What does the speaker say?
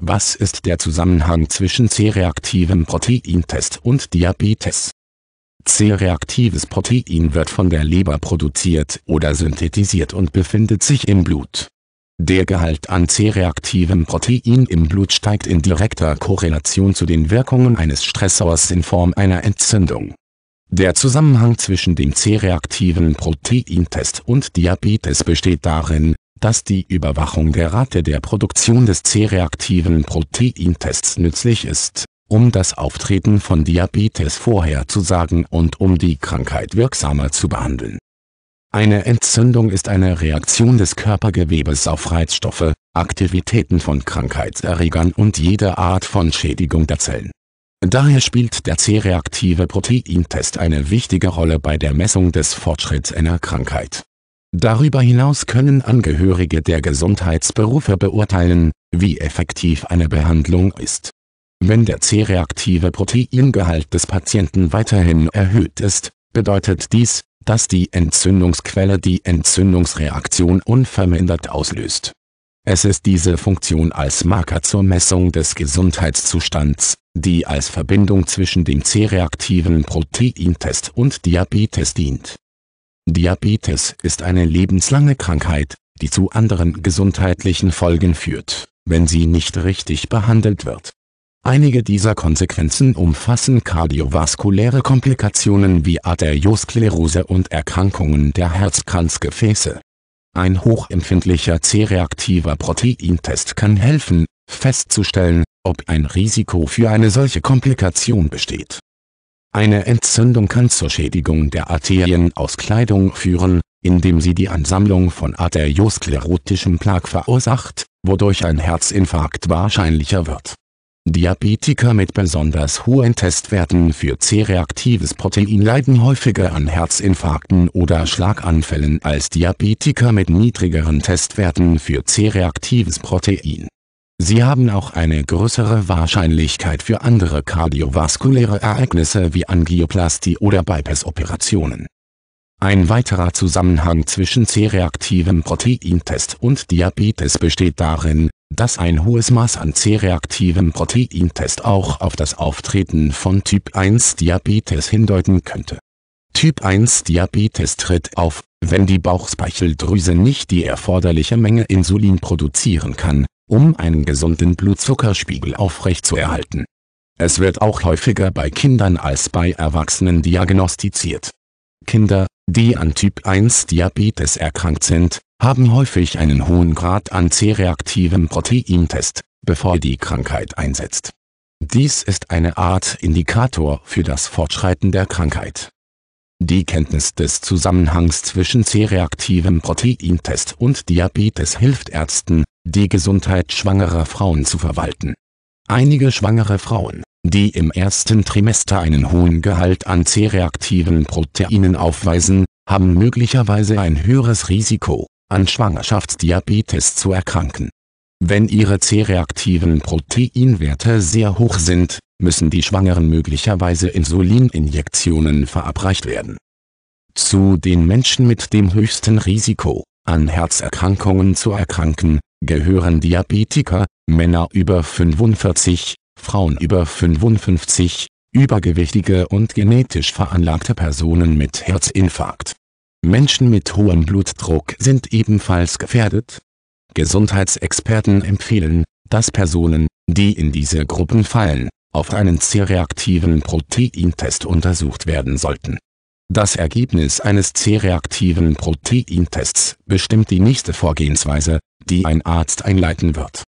Was ist der Zusammenhang zwischen C-reaktivem Proteintest und Diabetes? C-reaktives Protein wird von der Leber produziert oder synthetisiert und befindet sich im Blut. Der Gehalt an C-reaktivem Protein im Blut steigt in direkter Korrelation zu den Wirkungen eines Stressors in Form einer Entzündung der Zusammenhang zwischen dem C-reaktiven Proteintest und Diabetes besteht darin, dass die Überwachung der Rate der Produktion des C-reaktiven Proteintests nützlich ist, um das Auftreten von Diabetes vorherzusagen und um die Krankheit wirksamer zu behandeln. Eine Entzündung ist eine Reaktion des Körpergewebes auf Reizstoffe, Aktivitäten von Krankheitserregern und jede Art von Schädigung der Zellen. Daher spielt der C-reaktive Proteintest eine wichtige Rolle bei der Messung des Fortschritts einer Krankheit. Darüber hinaus können Angehörige der Gesundheitsberufe beurteilen, wie effektiv eine Behandlung ist. Wenn der C-reaktive Proteingehalt des Patienten weiterhin erhöht ist, bedeutet dies, dass die Entzündungsquelle die Entzündungsreaktion unvermindert auslöst es ist diese Funktion als Marker zur Messung des Gesundheitszustands, die als Verbindung zwischen dem C-reaktiven Proteintest und Diabetes dient. Diabetes ist eine lebenslange Krankheit, die zu anderen gesundheitlichen Folgen führt, wenn sie nicht richtig behandelt wird. Einige dieser Konsequenzen umfassen kardiovaskuläre Komplikationen wie Arteriosklerose und Erkrankungen der Herzkranzgefäße ein hochempfindlicher C-reaktiver Proteintest kann helfen, festzustellen, ob ein Risiko für eine solche Komplikation besteht. Eine Entzündung kann zur Schädigung der Arterienauskleidung führen, indem sie die Ansammlung von arteriosklerotischem Plag verursacht, wodurch ein Herzinfarkt wahrscheinlicher wird Diabetiker mit besonders hohen Testwerten für C-reaktives Protein leiden häufiger an Herzinfarkten oder Schlaganfällen als Diabetiker mit niedrigeren Testwerten für C-reaktives Protein. Sie haben auch eine größere Wahrscheinlichkeit für andere kardiovaskuläre Ereignisse wie Angioplastie oder Bypass-Operationen. Ein weiterer Zusammenhang zwischen C-reaktivem Proteintest und Diabetes besteht darin, dass ein hohes Maß an C-reaktivem Proteintest auch auf das Auftreten von Typ-1-Diabetes hindeuten könnte. Typ-1-Diabetes tritt auf, wenn die Bauchspeicheldrüse nicht die erforderliche Menge Insulin produzieren kann, um einen gesunden Blutzuckerspiegel aufrechtzuerhalten. Es wird auch häufiger bei Kindern als bei Erwachsenen diagnostiziert. Kinder, die an Typ-1-Diabetes erkrankt sind, haben häufig einen hohen Grad an C-reaktivem Proteintest, bevor die Krankheit einsetzt. Dies ist eine Art Indikator für das Fortschreiten der Krankheit. Die Kenntnis des Zusammenhangs zwischen C-reaktivem Proteintest und Diabetes hilft Ärzten, die Gesundheit schwangerer Frauen zu verwalten. Einige schwangere Frauen die im ersten Trimester einen hohen Gehalt an C-reaktiven Proteinen aufweisen, haben möglicherweise ein höheres Risiko, an Schwangerschaftsdiabetes zu erkranken. Wenn ihre C-reaktiven Proteinwerte sehr hoch sind, müssen die Schwangeren möglicherweise Insulininjektionen verabreicht werden. Zu den Menschen mit dem höchsten Risiko, an Herzerkrankungen zu erkranken, gehören Diabetiker, Männer über 45, Frauen über 55, übergewichtige und genetisch veranlagte Personen mit Herzinfarkt. Menschen mit hohem Blutdruck sind ebenfalls gefährdet. Gesundheitsexperten empfehlen, dass Personen, die in diese Gruppen fallen, auf einen C-reaktiven Proteintest untersucht werden sollten. Das Ergebnis eines C-reaktiven Proteintests bestimmt die nächste Vorgehensweise, die ein Arzt einleiten wird